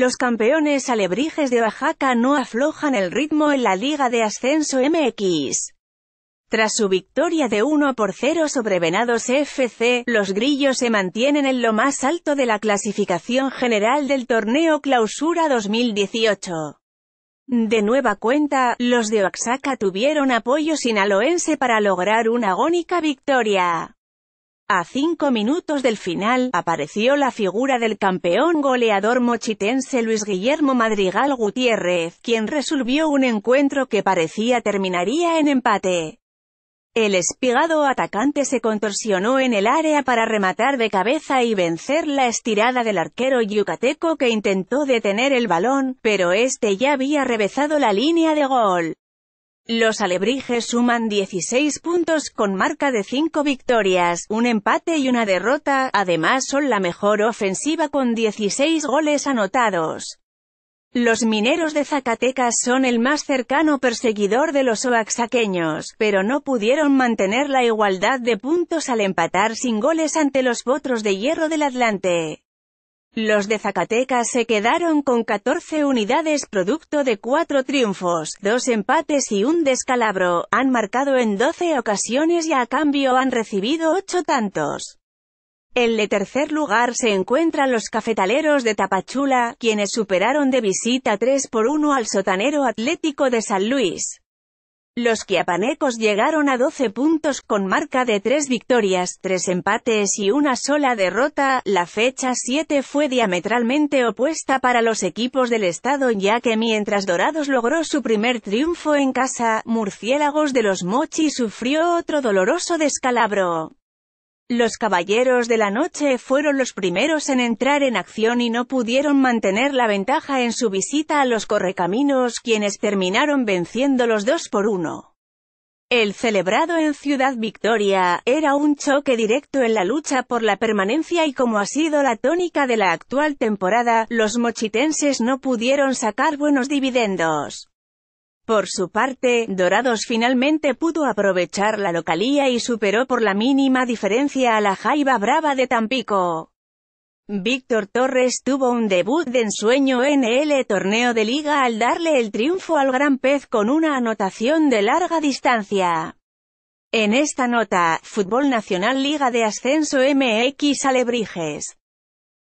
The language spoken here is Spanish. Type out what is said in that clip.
Los campeones alebrijes de Oaxaca no aflojan el ritmo en la Liga de Ascenso MX. Tras su victoria de 1 por 0 sobre Venados FC, los grillos se mantienen en lo más alto de la clasificación general del torneo Clausura 2018. De nueva cuenta, los de Oaxaca tuvieron apoyo sinaloense para lograr una agónica victoria. A cinco minutos del final, apareció la figura del campeón goleador mochitense Luis Guillermo Madrigal Gutiérrez, quien resolvió un encuentro que parecía terminaría en empate. El espigado atacante se contorsionó en el área para rematar de cabeza y vencer la estirada del arquero yucateco que intentó detener el balón, pero este ya había revezado la línea de gol. Los alebrijes suman 16 puntos con marca de 5 victorias, un empate y una derrota, además son la mejor ofensiva con 16 goles anotados. Los mineros de Zacatecas son el más cercano perseguidor de los oaxaqueños, pero no pudieron mantener la igualdad de puntos al empatar sin goles ante los potros de hierro del Atlante. Los de Zacatecas se quedaron con 14 unidades producto de cuatro triunfos, dos empates y un descalabro, han marcado en 12 ocasiones y a cambio han recibido ocho tantos. En el tercer lugar se encuentran los cafetaleros de Tapachula, quienes superaron de visita 3 por 1 al sotanero atlético de San Luis. Los quiapanecos llegaron a 12 puntos con marca de 3 victorias, 3 empates y una sola derrota. La fecha 7 fue diametralmente opuesta para los equipos del estado ya que mientras Dorados logró su primer triunfo en casa, Murciélagos de los Mochi sufrió otro doloroso descalabro. Los Caballeros de la Noche fueron los primeros en entrar en acción y no pudieron mantener la ventaja en su visita a los Correcaminos quienes terminaron venciendo los dos por uno. El celebrado en Ciudad Victoria, era un choque directo en la lucha por la permanencia y como ha sido la tónica de la actual temporada, los mochitenses no pudieron sacar buenos dividendos. Por su parte, Dorados finalmente pudo aprovechar la localía y superó por la mínima diferencia a la Jaiba Brava de Tampico. Víctor Torres tuvo un debut de ensueño en el torneo de liga al darle el triunfo al Gran Pez con una anotación de larga distancia. En esta nota, Fútbol Nacional Liga de Ascenso MX Alebrijes.